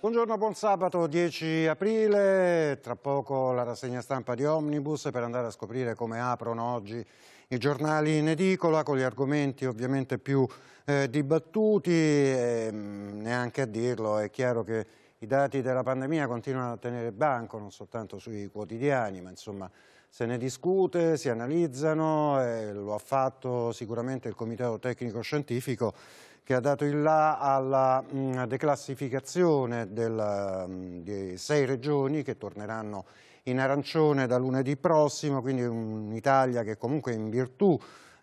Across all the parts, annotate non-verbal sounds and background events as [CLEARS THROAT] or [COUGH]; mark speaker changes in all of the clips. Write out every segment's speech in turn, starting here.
Speaker 1: Buongiorno, buon sabato 10 aprile, tra poco la rassegna stampa di Omnibus per andare a scoprire come aprono oggi i giornali in edicola con gli argomenti ovviamente più eh, dibattuti, e, ehm, mh, neanche a dirlo, è chiaro che i dati della pandemia continuano a tenere banco non soltanto sui quotidiani, ma insomma se ne discute, si analizzano, e lo ha fatto sicuramente il Comitato Tecnico Scientifico che ha dato il là alla mh, mm, declassificazione della, mh, mm, di sei regioni che torneranno in arancione da lunedì prossimo, quindi un'Italia che comunque in virtù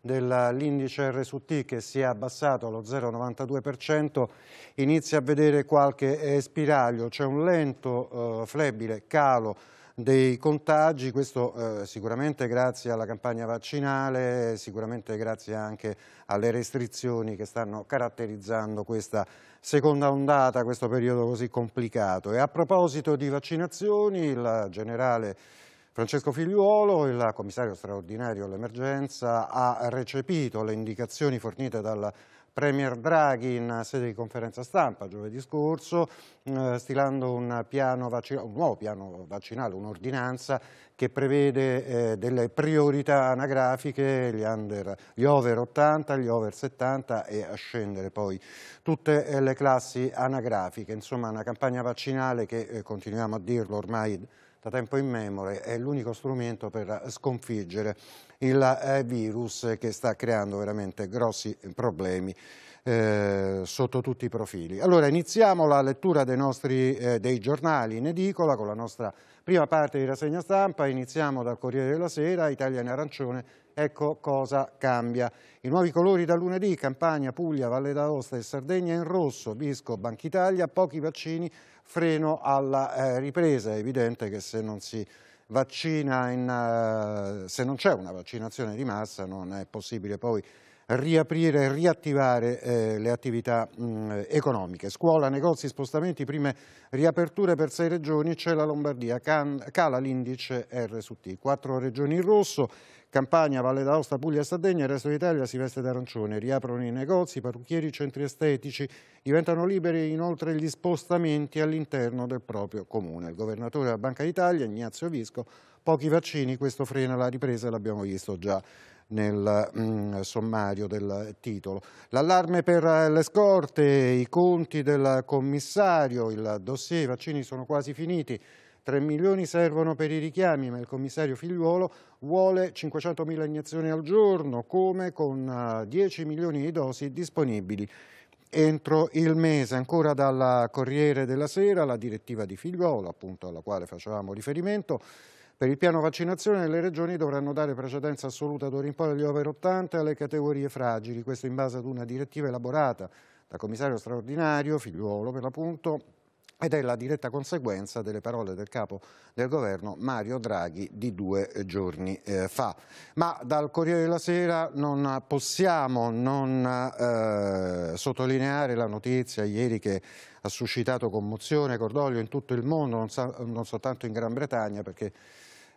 Speaker 1: dell'indice R su T che si è abbassato allo 0,92% inizia a vedere qualche spiraglio, c'è un lento eh, flebile calo dei contagi, questo eh, sicuramente grazie alla campagna vaccinale, sicuramente grazie anche alle restrizioni che stanno caratterizzando questa seconda ondata, questo periodo così complicato. E a proposito di vaccinazioni, il generale Francesco Figliuolo, il commissario straordinario all'emergenza, ha recepito le indicazioni fornite dal Premier Draghi in sede di conferenza stampa giovedì scorso, eh, stilando un, piano un, nuovo piano vaccinale, un'ordinanza che prevede eh, delle priorità anagrafiche, gli, under, gli, over 80, gli over 70 e a scendere poi tutte eh, le classi anagrafiche. Insomma una campagna vaccinale che, eh, continuiamo a dirlo ormai, da tempo immemore è l'unico strumento per sconfiggere il eh, virus che sta creando veramente grossi problemi eh, sotto tutti i profili. Allora iniziamo la lettura dei, nostri, eh, dei giornali in edicola con la nostra prima parte di rassegna stampa, iniziamo dal Corriere della Sera, Italia in arancione ecco cosa cambia. I nuovi colori da lunedì, Campania, Puglia, Valle d'Aosta e Sardegna in rosso, Visco, Banca Italia, pochi vaccini, freno alla eh, ripresa. È evidente che se non si vaccina, in, eh, se non c'è una vaccinazione di massa non è possibile poi riaprire e riattivare eh, le attività mh, economiche. Scuola, negozi, spostamenti, prime riaperture per sei regioni, c'è la Lombardia, can, cala l'indice R su T, quattro regioni in rosso, Campania, Valle d'Aosta, Puglia, Sardegna, il resto d'Italia si veste d'arancione, riaprono i negozi, i parrucchieri, i centri estetici, diventano liberi inoltre gli spostamenti all'interno del proprio comune. Il governatore della Banca d'Italia, Ignazio Visco, pochi vaccini, questo frena la ripresa, l'abbiamo visto già nel mh, mm, sommario del titolo. L'allarme per le scorte, i conti del commissario, il dossier, i vaccini sono quasi finiti, 3 milioni servono per i richiami, ma il commissario Figliuolo vuole 500.000 iniezioni al giorno, come con 10 eh, milioni di dosi disponibili entro il mese. Ancora dalla Corriere della Sera, la direttiva di Figliuolo, appunto alla quale facevamo riferimento, per il piano vaccinazione le regioni dovranno dare precedenza assoluta d'ora in poi agli over 80 e alle categorie fragili, questo in base ad una direttiva elaborata dal commissario straordinario, figliuolo per l'appunto, ed è la diretta conseguenza delle parole del capo del governo Mario Draghi di due giorni eh, fa. Ma dal Corriere della Sera non possiamo non eh, sottolineare la notizia ieri che ha suscitato commozione e cordoglio in tutto il mondo, non, sa, non soltanto in Gran Bretagna, perché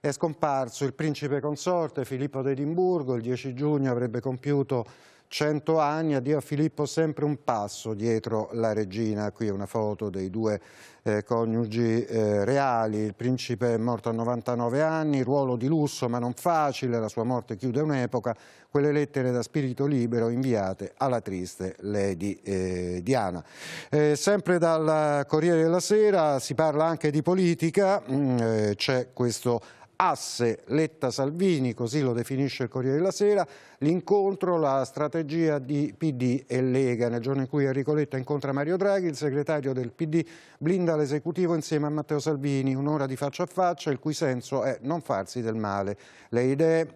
Speaker 1: è scomparso il principe consorte Filippo d'Edimburgo, il 10 giugno avrebbe compiuto 100 anni, addio a Filippo sempre un passo dietro la regina, qui è una foto dei due eh, coniugi eh, reali, il principe è morto a 99 anni, ruolo di lusso ma non facile, la sua morte chiude un'epoca, quelle lettere da spirito libero inviate alla triste Lady eh, Diana. Eh, sempre dal Corriere della Sera si parla anche di politica, mm, eh, c'è questo asse Letta-Salvini, così lo definisce il Corriere della Sera, l'incontro, la strategia di PD e Lega. Nel giorno in cui Enrico Letta incontra Mario Draghi, il segretario del PD blinda l'esecutivo insieme a Matteo Salvini, un'ora di faccia a faccia, il cui senso è non farsi del male. Le idee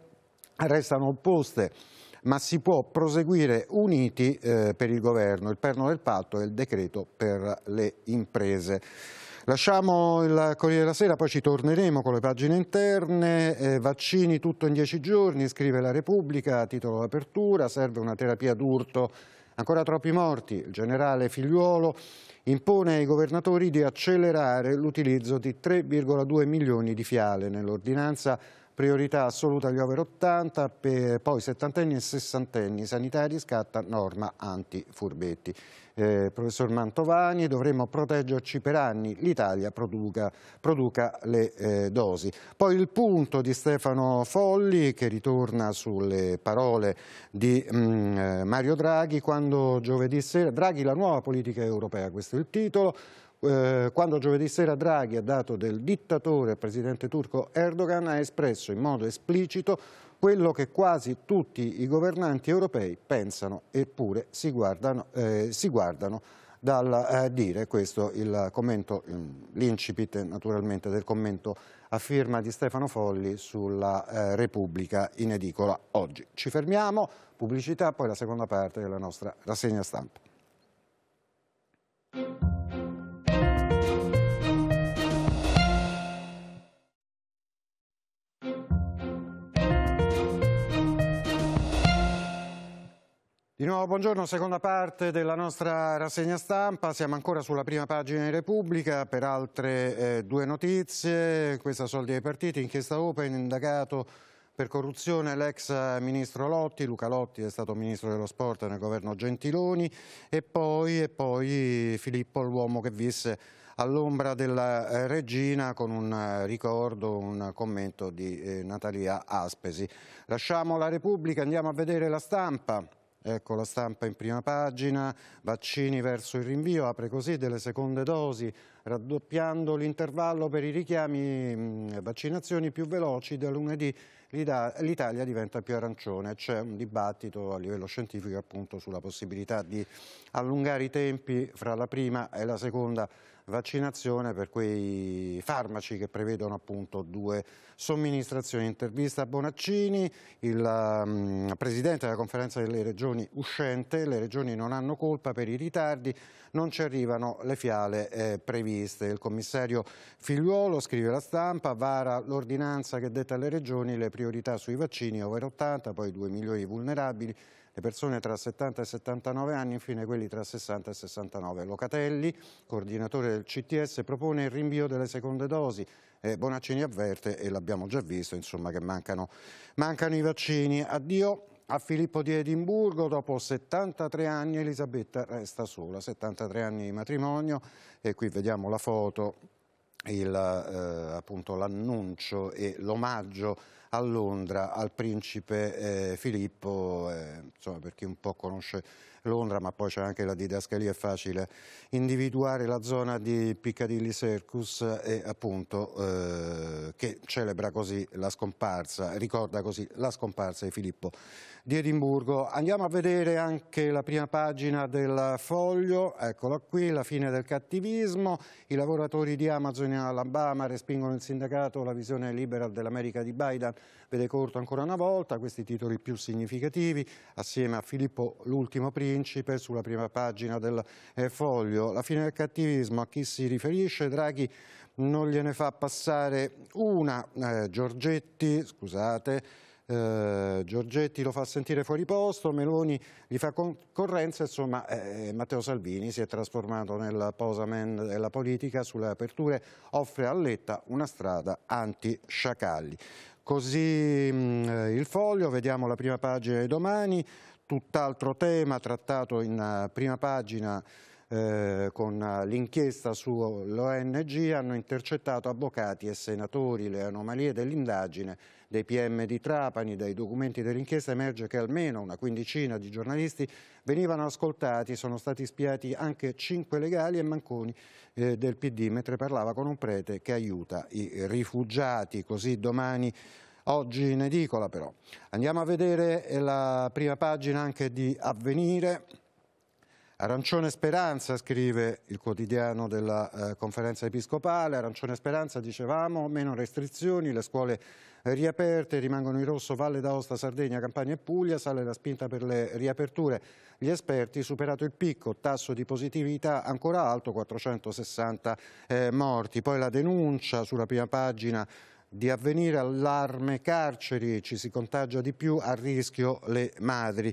Speaker 1: restano opposte ma si può proseguire uniti eh, per il governo, il perno del patto è il decreto per le imprese. Lasciamo il Corriere della Sera, poi ci torneremo con le pagine interne. Eh, vaccini tutto in dieci giorni, scrive la Repubblica, titolo d'apertura, serve una terapia d'urto. Ancora troppi morti, il generale Figliuolo impone ai governatori di accelerare l'utilizzo di 3,2 milioni di fiale nell'ordinanza priorità assoluta agli over 80, per, poi settantenni e sessantenni, sanitari scatta norma anti-furbetti. Eh, professor Mantovani, dovremmo proteggerci per anni, l'Italia produca, produca, le eh, dosi. Poi il punto di Stefano Folli che ritorna sulle parole di mh, mm, eh, Mario Draghi quando giovedì sera, Draghi la nuova politica europea, questo è il titolo, eh, quando giovedì sera Draghi ha dato del dittatore al presidente turco Erdogan ha espresso in modo esplicito quello che quasi tutti i governanti europei pensano eppure si guardano, eh, si guardano dal eh, dire, questo il commento, mm, l'incipit naturalmente del commento a firma di Stefano Folli sulla eh, Repubblica in edicola oggi. Ci fermiamo, pubblicità, poi la seconda parte della nostra rassegna stampa. Buongiorno, seconda parte della nostra rassegna stampa, siamo ancora sulla prima pagina di Repubblica per altre eh, due notizie, questa soldi ai partiti, inchiesta open, indagato per corruzione l'ex ministro Lotti, Luca Lotti è stato ministro dello sport nel governo Gentiloni e poi, e poi Filippo l'uomo che visse all'ombra della eh, regina con un eh, ricordo, un commento di eh, Natalia Aspesi. Lasciamo la Repubblica, andiamo a vedere la stampa. Ecco la stampa in prima pagina, vaccini verso il rinvio, apre così delle seconde dosi, raddoppiando l'intervallo per i richiami mm, vaccinazioni più veloci da lunedì l'Italia diventa più arancione. C'è un dibattito a livello scientifico appunto sulla possibilità di allungare i tempi fra la prima e la seconda vaccinazione per quei farmaci che prevedono appunto due somministrazioni. Intervista a Bonaccini, il um, presidente della conferenza delle regioni uscente, le regioni non hanno colpa per i ritardi, non ci arrivano le fiale eh, previste. Il commissario Figliuolo scrive la stampa, vara l'ordinanza che detta alle regioni le priorità sui vaccini over 80, poi 2 milioni di vulnerabili, le persone tra 70 e 79 anni, infine quelli tra 60 e 69. Locatelli, coordinatore del CTS, propone il rinvio delle seconde dosi. Eh, Bonaccini avverte, e l'abbiamo già visto, insomma, che mancano, mancano i vaccini. Addio a Filippo di Edimburgo, dopo 73 anni Elisabetta resta sola, 73 anni di matrimonio e qui vediamo la foto, eh, l'annuncio eh, e l'omaggio a Londra al principe eh, Filippo, eh, insomma, per chi un po' conosce Londra, ma poi c'è anche la didascalia, è facile individuare la zona di Piccadilly Circus e appunto eh, che celebra così la scomparsa, ricorda così la scomparsa di Filippo di Edimburgo. Andiamo a vedere anche la prima pagina del foglio, eccola qui, la fine del cattivismo, i lavoratori di Amazon e Alabama respingono il sindacato, la visione libera dell'America di Biden vede corto ancora una volta, questi titoli più significativi, assieme a Filippo l'ultimo primo principe sulla prima pagina del eh, foglio. La fine del cattivismo a chi si riferisce Draghi non gliene fa passare una. Eh, Giorgetti, scusate, eh, Giorgetti lo fa sentire fuori posto, Meloni gli fa concorrenza, insomma eh, Matteo Salvini si è trasformato nel posaman della politica sulle aperture, offre a Letta una strada anti-sciacalli. Così mh, mm, eh, il foglio, vediamo la prima pagina di domani, tutt'altro tema trattato in eh, prima pagina eh, con eh, l'inchiesta sull'ONG hanno intercettato avvocati e senatori le anomalie dell'indagine dei PM di Trapani. Dai documenti dell'inchiesta emerge che almeno una quindicina di giornalisti venivano ascoltati, sono stati spiati anche cinque legali e manconi eh, del PD mentre parlava con un prete che aiuta i rifugiati. Così domani oggi in edicola però. Andiamo a vedere la prima pagina anche di Avvenire. Arancione Speranza, scrive il quotidiano della eh, conferenza episcopale, Arancione Speranza dicevamo, meno restrizioni, le scuole riaperte, rimangono in rosso Valle d'Aosta, Sardegna, Campania e Puglia, sale la spinta per le riaperture. Gli esperti, superato il picco, tasso di positività ancora alto, 460 eh, morti. Poi la denuncia sulla prima pagina di avvenire allarme carceri, ci si contagia di più, a rischio le madri.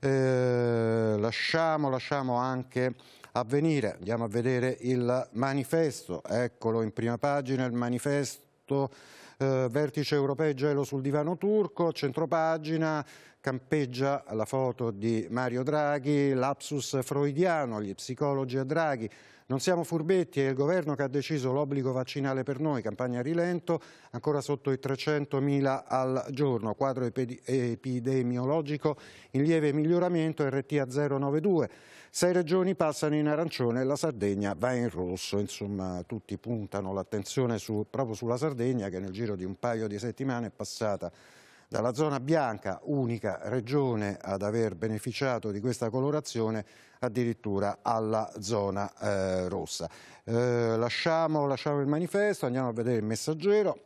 Speaker 1: Eh, lasciamo, lasciamo anche avvenire, andiamo a vedere il manifesto, eccolo in prima pagina il manifesto eh, vertice europeo gelo sul divano turco, centropagina, campeggia la foto di Mario Draghi, lapsus freudiano, gli psicologi a Draghi, non siamo furbetti, è il governo che ha deciso l'obbligo vaccinale per noi, campagna a rilento, ancora sotto i 300.000 al giorno, quadro epidemiologico in lieve miglioramento, RT a 092. Sei regioni passano in arancione e la Sardegna va in rosso, insomma tutti puntano l'attenzione su, proprio sulla Sardegna che nel giro di un paio di settimane è passata dalla zona bianca, unica regione ad aver beneficiato di questa colorazione, addirittura alla zona eh, rossa. Eh, lasciamo, lasciamo il manifesto, andiamo a vedere il messaggero.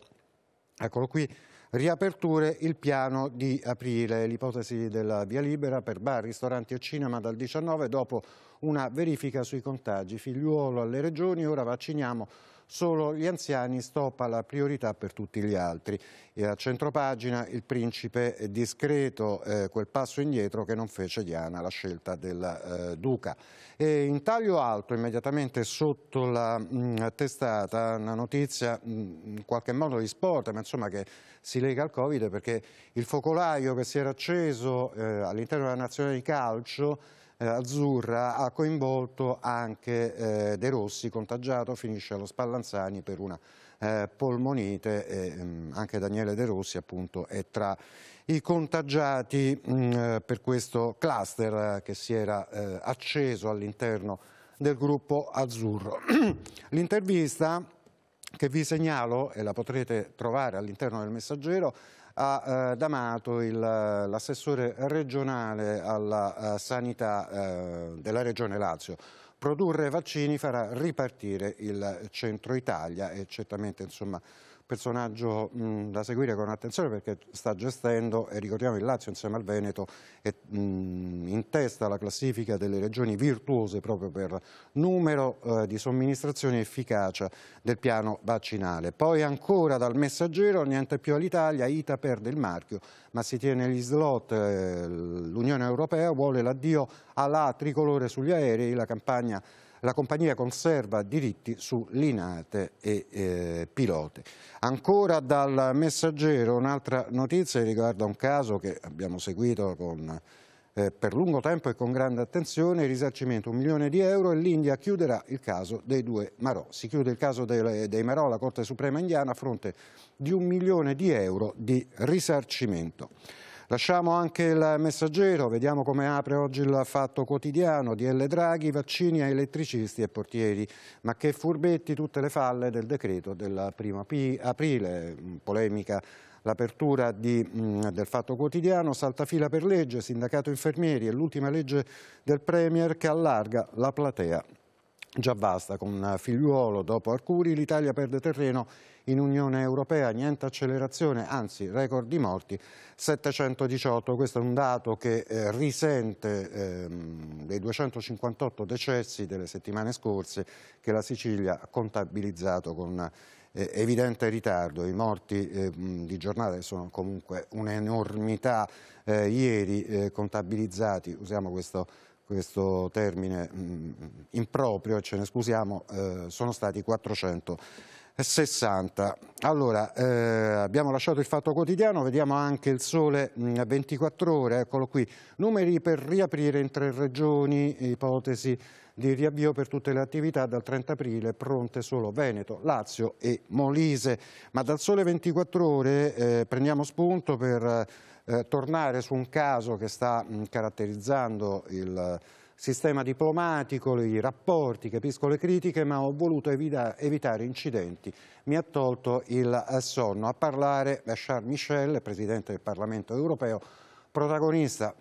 Speaker 1: Eccolo qui riaperture il piano di aprile, l'ipotesi della via libera per bar, ristoranti e cinema dal 19 dopo una verifica sui contagi. Figliuolo alle regioni, ora vacciniamo solo gli anziani stoppa la priorità per tutti gli altri. E a centropagina il principe discreto, eh, quel passo indietro che non fece Diana la scelta del eh, Duca. E in taglio alto, immediatamente sotto la mh, mm, testata, una notizia mh, mm, in qualche modo di sport, ma insomma che si lega al Covid perché il focolaio che si era acceso eh, all'interno della nazionale di calcio eh, azzurra ha coinvolto anche eh, De Rossi, contagiato, finisce allo Spallanzani per una eh, polmonite e mm, anche Daniele De Rossi appunto è tra i contagiati mm, per questo cluster che si era acceso all'interno del gruppo azzurro. [CLEARS THROAT] L'intervista che vi segnalo e la potrete trovare all'interno del messaggero a eh, D'Amato, l'assessore regionale alla eh, sanità eh, della regione Lazio produrre vaccini farà ripartire il centro Italia e certamente insomma, personaggio mh, da seguire con attenzione perché sta gestendo, e ricordiamo il Lazio insieme al Veneto, è mh, in testa alla classifica delle regioni virtuose proprio per numero eh, di somministrazioni e efficacia del piano vaccinale. Poi ancora dal messaggero, niente più all'Italia, ITA perde il marchio, ma si tiene gli slot, eh, l'Unione Europea vuole l'addio alla tricolore sugli aerei, la campagna la compagnia conserva diritti su linate e eh, piloti. Ancora dal messaggero un'altra notizia riguarda un caso che abbiamo seguito con, eh, per lungo tempo e con grande attenzione, il risarcimento un milione di euro e l'India chiuderà il caso dei due Marò. Si chiude il caso dei, dei Marò, la Corte Suprema indiana, a fronte di un milione di euro di risarcimento. Lasciamo anche il messaggero, vediamo come apre oggi il fatto quotidiano, DL Draghi, vaccini a elettricisti e portieri, ma che furbetti tutte le falle del decreto del primo aprile, polemica l'apertura mm, del Fatto Quotidiano, saltafila per legge, sindacato infermieri e l'ultima legge del Premier che allarga la platea Già basta, con Figliuolo dopo Arcuri l'Italia perde terreno in Unione Europea, niente accelerazione, anzi record di morti, 718, questo è un dato che eh, risente eh, dei 258 decessi delle settimane scorse che la Sicilia ha contabilizzato con eh, evidente ritardo, i morti ehm, di giornata sono comunque un'enormità eh, ieri eh, contabilizzati, usiamo questo questo termine mh, mm, improprio, ce ne scusiamo, eh, sono stati 460. Allora, eh, abbiamo lasciato il fatto quotidiano, vediamo anche il sole mm, a 24 ore, eccolo qui, numeri per riaprire in tre regioni, ipotesi di riavvio per tutte le attività dal 30 aprile, pronte solo Veneto, Lazio e Molise. Ma dal sole 24 ore eh, prendiamo spunto per eh, tornare su un caso che sta mh, caratterizzando il eh, sistema diplomatico, i rapporti, capisco le critiche, ma ho voluto evita evitare incidenti. Mi ha tolto il eh, sonno a parlare Charles Michel, Presidente del Parlamento europeo, protagonista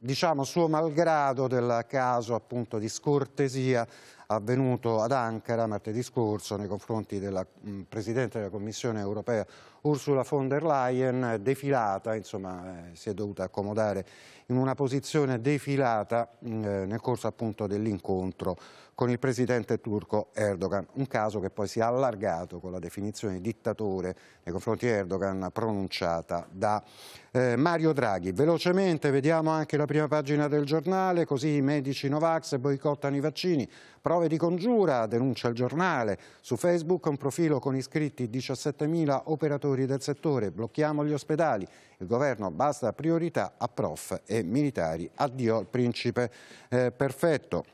Speaker 1: diciamo suo malgrado del caso appunto di scortesia avvenuto ad Ankara martedì scorso nei confronti della mh, Presidente della Commissione europea Ursula von der Leyen, defilata, insomma eh, si è dovuta accomodare in una posizione defilata mm, eh, nel corso dell'incontro con il presidente turco Erdogan, un caso che poi si è allargato con la definizione di dittatore nei confronti di Erdogan pronunciata da eh, Mario Draghi. Velocemente vediamo anche la prima pagina del giornale, così i medici Novax boicottano i vaccini, Prove di congiura, denuncia il giornale. Su Facebook un profilo con iscritti 17.000 operatori del settore. Blocchiamo gli ospedali. Il governo basta priorità a prof e militari. Addio al principe eh, perfetto.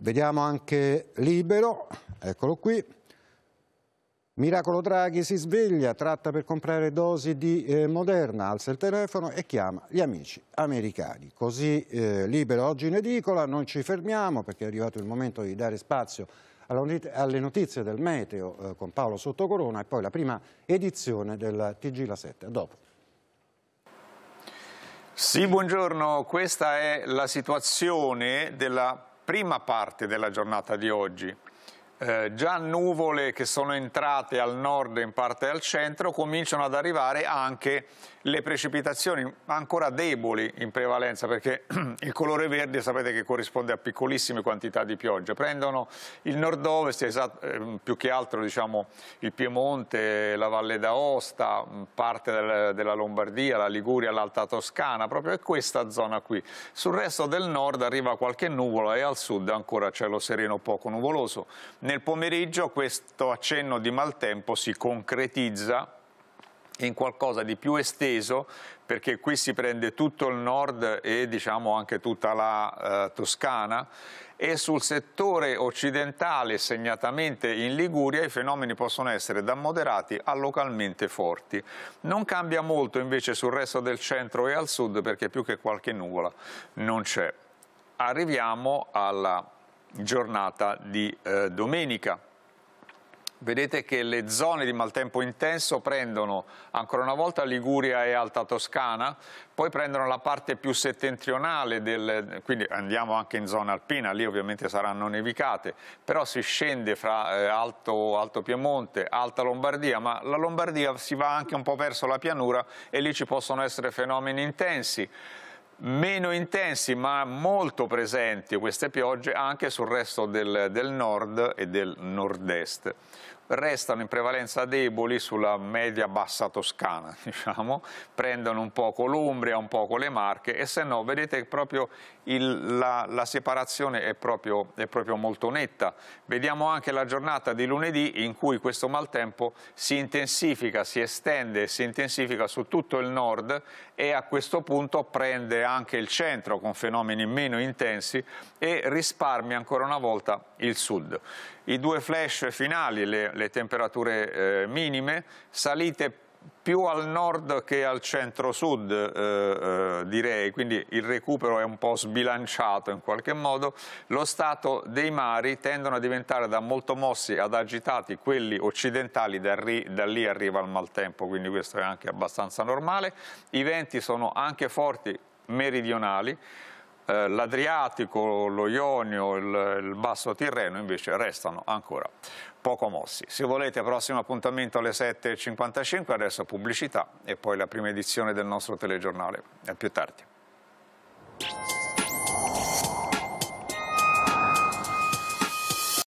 Speaker 1: Vediamo anche Libero, eccolo qui. Miracolo Draghi si sveglia, tratta per comprare dosi di eh, Moderna, alza il telefono e chiama gli amici americani. Così eh, libero oggi in edicola, non ci fermiamo perché è arrivato il momento di dare spazio alle notizie del meteo eh, con Paolo Sottocorona e poi la prima edizione del TG La 7. A dopo.
Speaker 2: Sì, buongiorno. Questa è la situazione della prima parte della giornata di oggi. Eh, già nuvole che sono entrate al nord e in parte al centro cominciano ad arrivare anche le precipitazioni ancora deboli in prevalenza perché [CLEARS THROAT] il colore verde sapete che corrisponde a piccolissime quantità di pioggia prendono il nord-ovest ehm, più che altro diciamo, il Piemonte, la Valle d'Aosta mm, parte della Lombardia, la Liguria, l'Alta Toscana proprio è questa zona qui sul resto del nord arriva qualche nuvola e al sud ancora cielo sereno poco nuvoloso nel pomeriggio questo accenno di maltempo si concretizza in qualcosa di più esteso perché qui si prende tutto il nord e diciamo anche tutta la eh, Toscana e sul settore occidentale, segnatamente in Liguria, i fenomeni possono essere da moderati a localmente forti. Non cambia molto invece sul resto del centro e al sud perché più che qualche nuvola non c'è. Arriviamo alla giornata di eh, domenica. Vedete che le zone di maltempo intenso prendono ancora una volta Liguria e Alta Toscana, poi prendono la parte più settentrionale, del, quindi andiamo anche in zona alpina, lì ovviamente saranno nevicate, però si scende fra eh, Alto, Alto, Piemonte, Alta Lombardia, ma la Lombardia si va anche un po' verso la pianura e lì ci possono essere fenomeni intensi meno intensi ma molto presenti queste piogge anche sul resto del, del nord e del nord-est restano in prevalenza deboli sulla media bassa toscana, [LAUGHS] diciamo, prendono un po' l'Umbria, un po' le Marche e se no vedete proprio il, la, la, separazione è proprio, è proprio molto netta. Vediamo anche la giornata di lunedì in cui questo maltempo si intensifica, si estende, si intensifica su tutto il nord e a questo punto prende anche il centro con fenomeni meno intensi e risparmia ancora una volta il sud i due flash finali, le, le temperature eh, minime, salite più al nord che al centro-sud eh, eh, direi, quindi il recupero è un po' sbilanciato in qualche modo, lo stato dei mari tendono a diventare da molto mossi ad agitati quelli occidentali, da, ri, da lì arriva il maltempo, quindi questo è anche abbastanza normale, i venti sono anche forti meridionali, eh, l'Adriatico, lo Ionio, il, il Basso Tirreno invece restano ancora poco mossi. Se volete, prossimo appuntamento alle 7.55, adesso pubblicità e poi la prima edizione del nostro telegiornale. A più tardi.